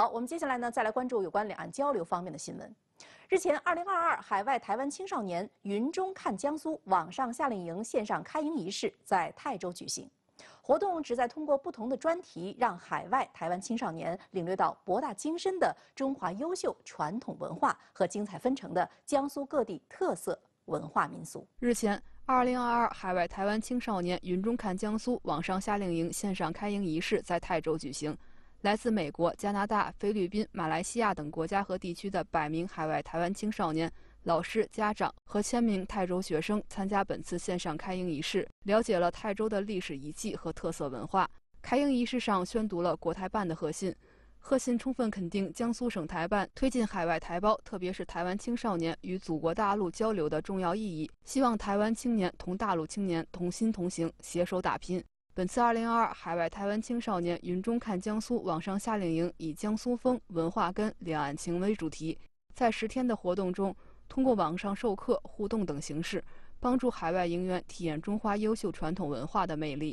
好，我们接下来呢，再来关注有关两岸交流方面的新闻。日前，2022海外台湾青少年云中看江苏网上夏令营线上开营仪式在泰州举行。活动旨在通过不同的专题，让海外台湾青少年领略到博大精深的中华优秀传统文化和精彩纷呈的江苏各地特色文化民俗。日前，2022海外台湾青少年云中看江苏网上夏令营线上开营仪式在泰州举行。来自美国、加拿大、菲律宾、马来西亚等国家和地区的百名海外台湾青少年、老师、家长和千名泰州学生参加本次线上开营仪式，了解了泰州的历史遗迹和特色文化。开营仪式上宣读了国台办的贺信，贺信充分肯定江苏省台办推进海外台胞，特别是台湾青少年与祖国大陆交流的重要意义，希望台湾青年同大陆青年同心同行，携手打拼。本次二零二二海外台湾青少年云中看江苏网上夏令营以“江苏风、文化根、两岸情”为主题，在十天的活动中，通过网上授课、互动等形式，帮助海外营员体验中华优秀传统文化的魅力。